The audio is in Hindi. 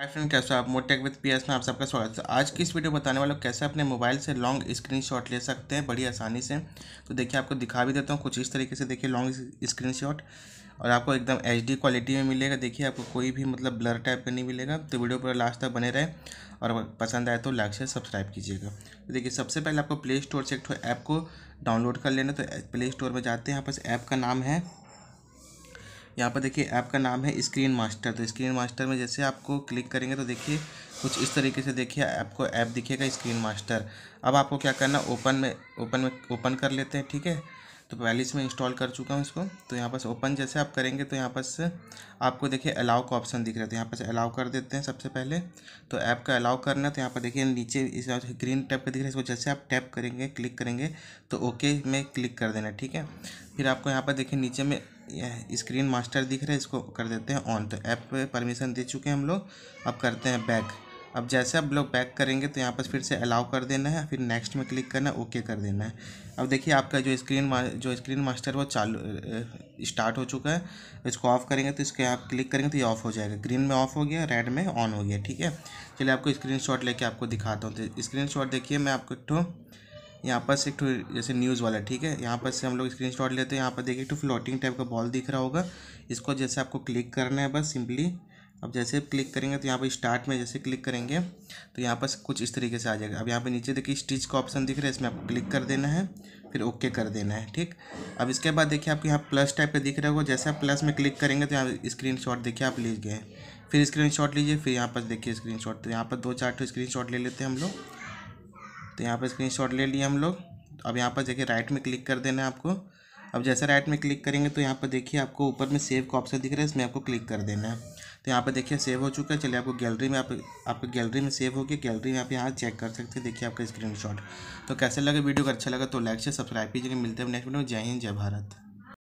हाय फ्रेंड कैसे हो आप मोटेक विद पी में आप सबका स्वागत है आज की इस वीडियो बताने वाला कैसे अपने मोबाइल से लॉन्ग स्क्रीनशॉट ले सकते हैं बड़ी आसानी से तो देखिए आपको दिखा भी देता हूँ कुछ इस तरीके से देखिए लॉन्ग स्क्रीनशॉट और आपको एकदम एच क्वालिटी में मिलेगा देखिए आपको कोई भी मतलब ब्लर टाइप का नहीं मिलेगा तो वीडियो पूरा लास्ट तक बने रहे और पसंद आए तो लाइक से सब्सक्राइब कीजिएगा तो देखिए सबसे पहले आपको प्ले स्टोर से एक ऐप को डाउनलोड कर लेना तो प्ले स्टोर में जाते हैं यहाँ पास ऐप का नाम है यहाँ पर देखिए ऐप का नाम है स्क्रीन मास्टर तो स्क्रीन मास्टर में जैसे आपको क्लिक करेंगे तो देखिए कुछ इस तरीके से देखिए आपको ऐप दिखेगा स्क्रीन मास्टर अब आपको क्या करना ओपन में ओपन में ओपन कर लेते हैं ठीक है तो पहले इसमें इंस्टॉल कर चुका हूँ इसको तो यहाँ पर ओपन जैसे आप करेंगे तो यहाँ पर आपको देखिए अलाउ का ऑप्शन दिख रहा है तो यहाँ पर अलाउ कर देते हैं सबसे पहले तो ऐप का अलाउ करना है तो यहाँ पर देखिए नीचे इस ग्रीन टैप का दिख रहा है इसको जैसे आप टैप करेंगे क्लिक करेंगे तो ओके में क्लिक कर देना ठीक है फिर आपको यहाँ पर देखिए नीचे में यह स्क्रीन मास्टर दिख रहा है इसको कर देते हैं ऑन तो ऐप पे परमिशन दे चुके हैं हम लोग अब करते हैं बैक अब जैसे आप लोग बैक करेंगे तो यहाँ पर फिर से अलाउ कर देना है फिर नेक्स्ट में क्लिक करना है ओके कर देना है अब देखिए आपका जो स्क्रीन जो स्क्रीन मास्टर वो चालू स्टार्ट हो चुका है इसको ऑफ़ करेंगे तो इसके आप क्लिक करेंगे तो ये ऑफ़ हो जाएगा ग्रीन में ऑफ़ हो गया रेड में ऑन हो गया ठीक है चलिए आपको स्क्रीन लेके आपको दिखाता हूँ तो स्क्रीन देखिए मैं आपको एक यहाँ पर से एक जैसे न्यूज़ वाला ठीक है यहाँ पर से हम लोग स्क्रीन शॉट लेते हैं यहाँ पर देखिए एक फ्लोटिंग टाइप का बॉल दिख रहा होगा इसको जैसे आपको क्लिक करना है बस सिंपली अब जैसे क्लिक करेंगे तो यहाँ पर स्टार्ट में जैसे क्लिक करेंगे तो यहाँ पर कुछ इस तरीके से आ जाएगा अब यहाँ पर नीचे देखिए स्टिच का ऑप्शन दिख रहा है इसमें आपको क्लिक कर देना है फिर ओके कर देना है ठीक अब इसके बाद देखिए आपको यहाँ प्लस टाइप का दिख रहा होगा जैसे आप प्लस में क्लिक करेंगे तो यहाँ स्क्रीन देखिए आप ले गए फिर स्क्रीन लीजिए फिर यहाँ पर देखिए स्क्रीन तो यहाँ पर दो चार स्क्रीन स्क्रीन ले लेते हैं हम लोग तो यहाँ पर शॉट ले लिया हम लोग अब यहाँ पर देखिए राइट में क्लिक कर देना है आपको अब जैसे राइट में क्लिक करेंगे तो यहाँ पर देखिए आपको ऊपर में सेव का ऑप्शन दिख रहा है इसमें आपको क्लिक कर देना है तो यहाँ पर देखिए सेव हो चुका है चलिए आपको गैलरी में आप आपको गैलरी में सेव हो गया गैलरी में आप यहाँ चेक कर सकते हैं देखिए आपका स्क्रीनशॉट तो कैसे लगे वीडियो अगर अच्छा लगा तो लाइक से सब्सक्राइब कीजिएगा मिलते हैं नेक्स्ट वीडियो जय हिंद जय भारत